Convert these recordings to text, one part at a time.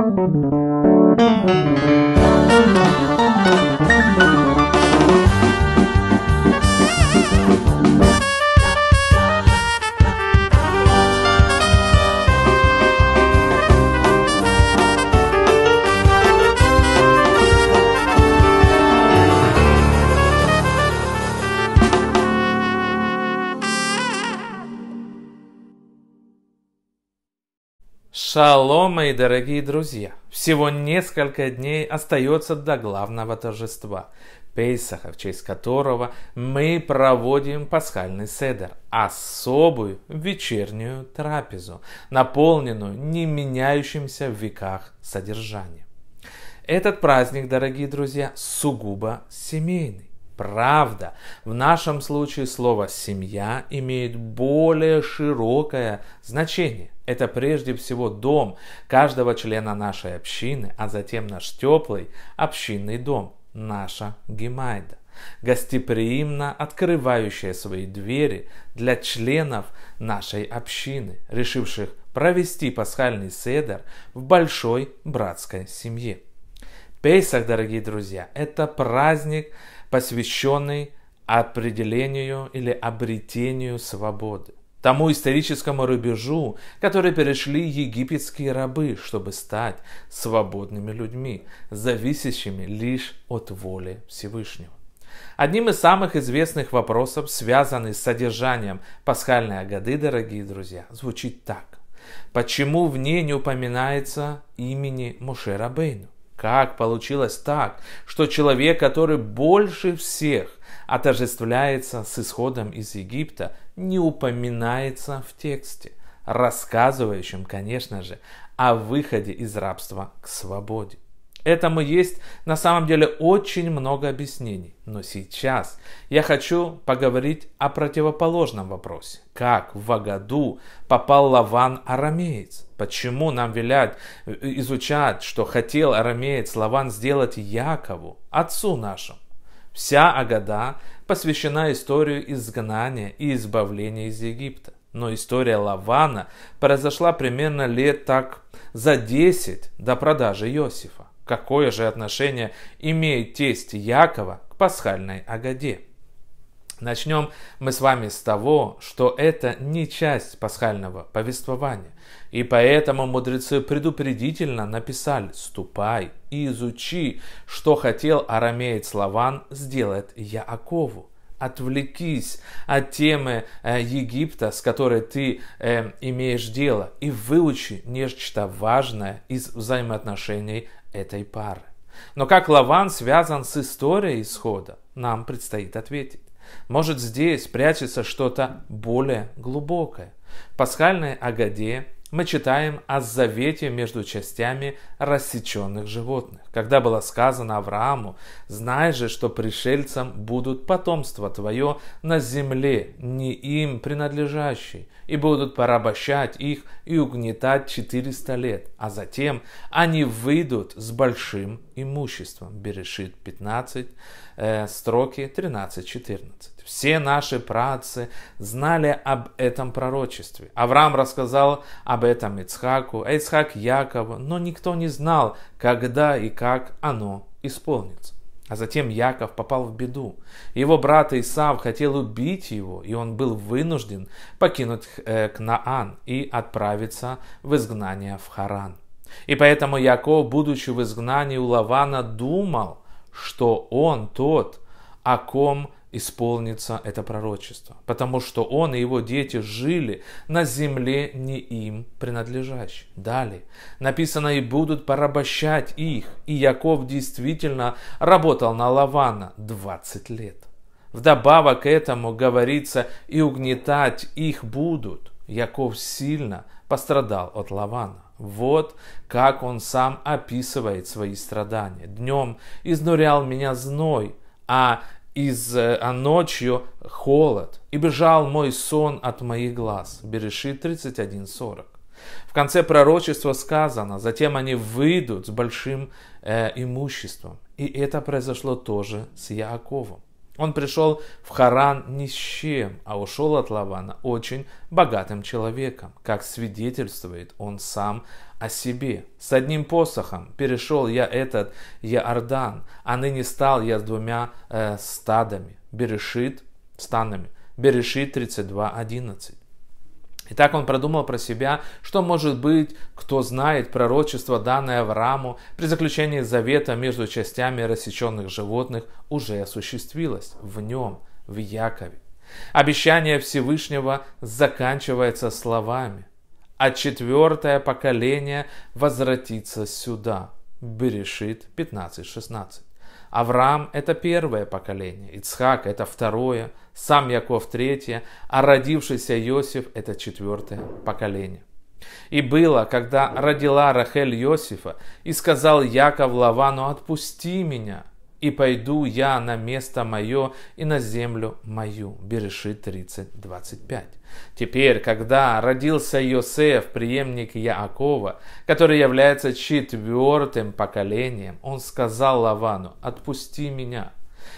Thank you. Шалом, мои дорогие друзья! Всего несколько дней остается до главного торжества – Пейсаха, в честь которого мы проводим пасхальный седер – особую вечернюю трапезу, наполненную не меняющимся в веках содержанием. Этот праздник, дорогие друзья, сугубо семейный правда. В нашем случае слово «семья» имеет более широкое значение. Это прежде всего дом каждого члена нашей общины, а затем наш теплый общинный дом, наша Гемайда, гостеприимно открывающая свои двери для членов нашей общины, решивших провести пасхальный седер в большой братской семье. Пейсах, дорогие друзья, это праздник, посвященный определению или обретению свободы. Тому историческому рубежу, который перешли египетские рабы, чтобы стать свободными людьми, зависящими лишь от воли Всевышнего. Одним из самых известных вопросов, связанных с содержанием пасхальной Агады, дорогие друзья, звучит так. Почему в ней не упоминается имени Муше Бейну? Как получилось так, что человек, который больше всех отождествляется с исходом из Египта, не упоминается в тексте, рассказывающем, конечно же, о выходе из рабства к свободе? Этому есть на самом деле очень много объяснений. Но сейчас я хочу поговорить о противоположном вопросе. Как в Агаду попал Лаван Арамеец? Почему нам велят э, изучать, что хотел Арамеец Лаван сделать Якову, отцу нашему? Вся Агада посвящена историю изгнания и избавления из Египта. Но история Лавана произошла примерно лет так за 10 до продажи Иосифа какое же отношение имеет тесть Якова к пасхальной Агаде. Начнем мы с вами с того, что это не часть пасхального повествования, и поэтому мудрецы предупредительно написали «Ступай и изучи, что хотел арамеец Лаван сделать Яакову» отвлекись от темы э, Египта, с которой ты э, имеешь дело, и выучи нечто важное из взаимоотношений этой пары. Но как Лаван связан с историей исхода, нам предстоит ответить. Может здесь прячется что-то более глубокое. Пасхальной Агадея мы читаем о завете между частями рассеченных животных, когда было сказано Аврааму, «Знай же, что пришельцам будут потомство твое на земле, не им принадлежащей, и будут порабощать их и угнетать 400 лет, а затем они выйдут с большим имуществом». Берешит 15, э, строки 13-14. Все наши працы знали об этом пророчестве. Авраам рассказал об этом Ицхаку, а Ицхак Якову, но никто не знал, когда и как оно исполнится. А затем Яков попал в беду. Его брат Исав хотел убить его, и он был вынужден покинуть э, Кнаан и отправиться в изгнание в Харан. И поэтому Яков, будучи в изгнании у Лавана, думал, что он тот, о ком исполнится это пророчество, потому что он и его дети жили на земле не им принадлежащей. Далее написано и будут порабощать их, и Яков действительно работал на Лавана 20 лет. Вдобавок к этому говорится и угнетать их будут. Яков сильно пострадал от Лавана. Вот как он сам описывает свои страдания. Днем изнурял меня зной, а из, э, а ночью холод, и бежал мой сон от моих глаз. Берешит 31.40. В конце пророчества сказано, затем они выйдут с большим э, имуществом. И это произошло тоже с Яаковом. Он пришел в Харан ни с чем, а ушел от Лавана очень богатым человеком, как свидетельствует он сам о себе. С одним посохом перешел я этот Яордан, а ныне стал я с двумя э, стадами, Берешит, станами, Берешит 32.11. И так он продумал про себя, что может быть, кто знает пророчество, данное Аврааму при заключении завета между частями рассеченных животных, уже осуществилось в нем, в Якове. Обещание Всевышнего заканчивается словами «А четвертое поколение возвратится сюда» Берешит 15.16. Авраам – это первое поколение, Ицхак – это второе, сам Яков – третье, а родившийся Иосиф – это четвертое поколение. И было, когда родила Рахель Иосифа, и сказал Яков Лавану, «Отпусти меня, и пойду я на место мое и на землю мою». Берешит 30.25. Теперь, когда родился Йосеф, преемник Яакова, который является четвертым поколением, он сказал Лавану «Отпусти меня».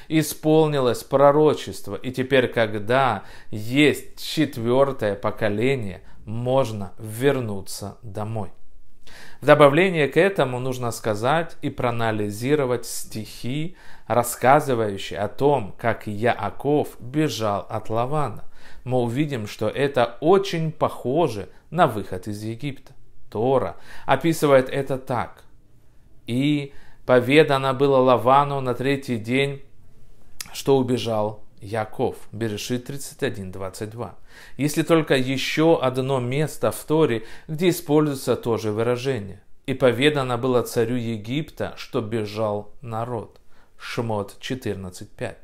Исполнилось пророчество, и теперь, когда есть четвертое поколение, можно вернуться домой. В добавление к этому нужно сказать и проанализировать стихи, рассказывающие о том, как Яаков бежал от Лавана. Мы увидим, что это очень похоже на выход из Египта. Тора описывает это так. «И поведано было Лавану на третий день, что убежал Яков, Берешит 31.22. Если только еще одно место в Торе, где используется то же выражение. И поведано было царю Египта, что бежал народ. Шмот 14.5.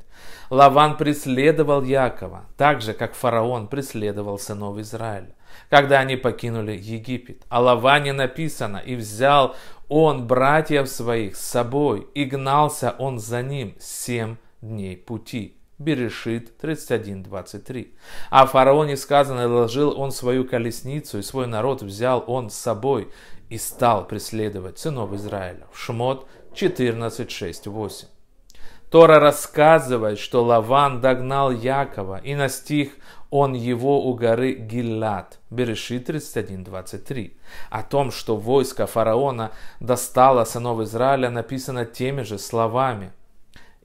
Лаван преследовал Якова, так же, как фараон преследовал сынов Израиля, когда они покинули Египет. О Лаване написано, и взял он братьев своих с собой, и гнался он за ним семь дней пути. Берешит 31.23. О «А фараоне сказано, ложил он свою колесницу, и свой народ взял он с собой, и стал преследовать сынов Израиля. Шмот 14.6.8. Тора рассказывает, что Лаван догнал Якова и настиг он его у горы Гиллат, Берешит 31.23. О том, что войско фараона достало сынов Израиля, написано теми же словами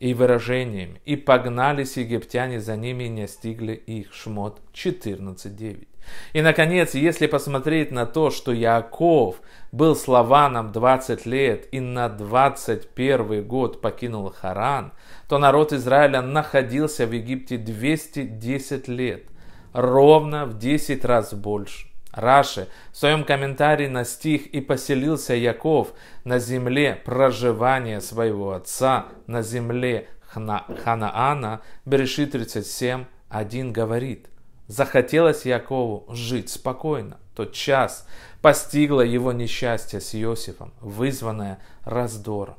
и выражением, и погнались египтяне за ними и не стигли их. Шмот 14.9. И, наконец, если посмотреть на то, что Яков был славаном 20 лет и на 21 год покинул Харан, то народ Израиля находился в Египте 210 лет, ровно в 10 раз больше. Раши в своем комментарии на стих «И поселился Яков на земле проживания своего отца, на земле Хана, Ханаана», Береши 37, 1 говорит, «Захотелось Якову жить спокойно. Тот час постигло его несчастье с Иосифом, вызванное раздором.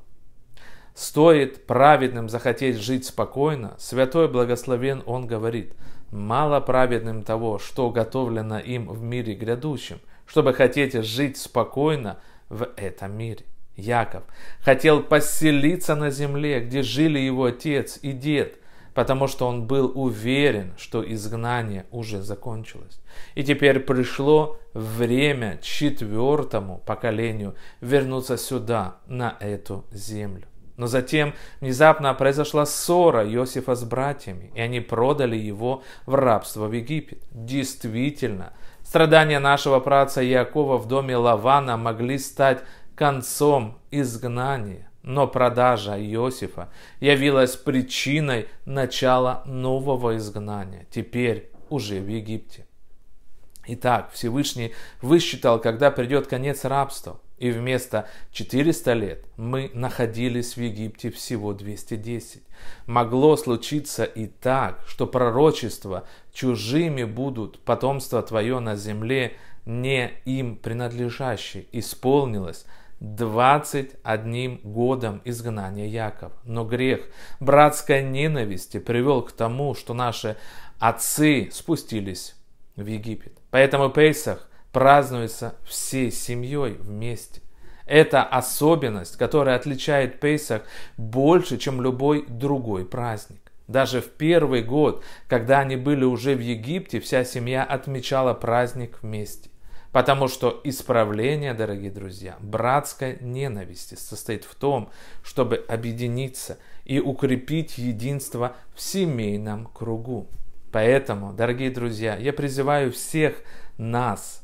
Стоит праведным захотеть жить спокойно, святой благословен он говорит, мало праведным того, что готовлено им в мире грядущем, чтобы хотеть жить спокойно в этом мире. Яков хотел поселиться на земле, где жили его отец и дед, потому что он был уверен, что изгнание уже закончилось. И теперь пришло время четвертому поколению вернуться сюда, на эту землю. Но затем внезапно произошла ссора Иосифа с братьями, и они продали его в рабство в Египет. Действительно, страдания нашего праца Якова в доме Лавана могли стать концом изгнания. Но продажа Иосифа явилась причиной начала нового изгнания, теперь уже в Египте. Итак, Всевышний высчитал, когда придет конец рабства. И вместо 400 лет мы находились в Египте всего 210. Могло случиться и так, что пророчество «чужими будут потомство твое на земле, не им принадлежащее исполнилось 21 годом изгнания Яков. Но грех братской ненависти привел к тому, что наши отцы спустились в Египет. Поэтому Пейсах празднуется всей семьей вместе. Это особенность, которая отличает Пейсах больше, чем любой другой праздник. Даже в первый год, когда они были уже в Египте, вся семья отмечала праздник вместе. Потому что исправление, дорогие друзья, братской ненависти состоит в том, чтобы объединиться и укрепить единство в семейном кругу. Поэтому, дорогие друзья, я призываю всех нас –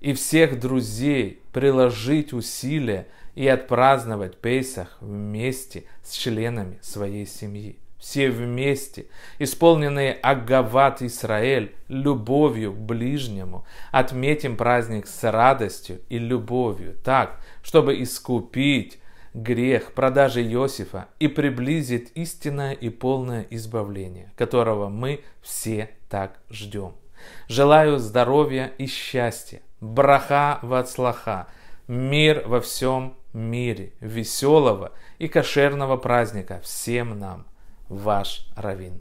и всех друзей приложить усилия и отпраздновать Песах вместе с членами своей семьи. Все вместе, исполненные Агават Исраэль любовью к ближнему, отметим праздник с радостью и любовью, так, чтобы искупить грех продажи Иосифа и приблизить истинное и полное избавление, которого мы все так ждем. Желаю здоровья и счастья Браха вацлаха. Мир во всем мире. Веселого и кошерного праздника всем нам. Ваш Равин.